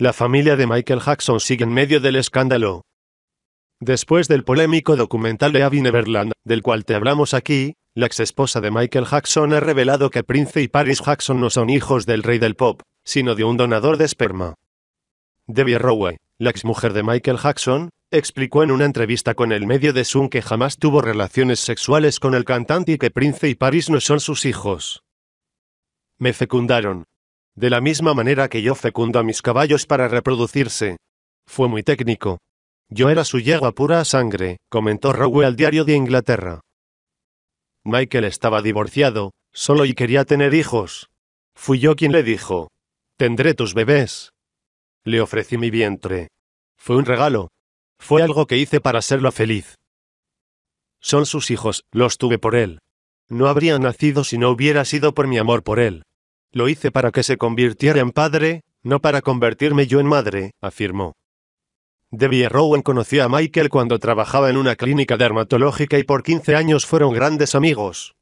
La familia de Michael Jackson sigue en medio del escándalo. Después del polémico documental de Abby Neverland, del cual te hablamos aquí, la ex esposa de Michael Jackson ha revelado que Prince y Paris Jackson no son hijos del rey del pop, sino de un donador de esperma. Debbie Rowe, la ex mujer de Michael Jackson, explicó en una entrevista con el medio de Sun que jamás tuvo relaciones sexuales con el cantante y que Prince y Paris no son sus hijos. Me fecundaron, de la misma manera que yo fecundo a mis caballos para reproducirse. Fue muy técnico. Yo era su yegua pura sangre, comentó Rowe al Diario de Inglaterra. Michael estaba divorciado, solo y quería tener hijos. Fui yo quien le dijo, tendré tus bebés. Le ofrecí mi vientre. Fue un regalo. Fue algo que hice para serlo feliz. Son sus hijos, los tuve por él. No habría nacido si no hubiera sido por mi amor por él. Lo hice para que se convirtiera en padre, no para convertirme yo en madre, afirmó. Debbie e. Rowan conoció a Michael cuando trabajaba en una clínica dermatológica y por 15 años fueron grandes amigos.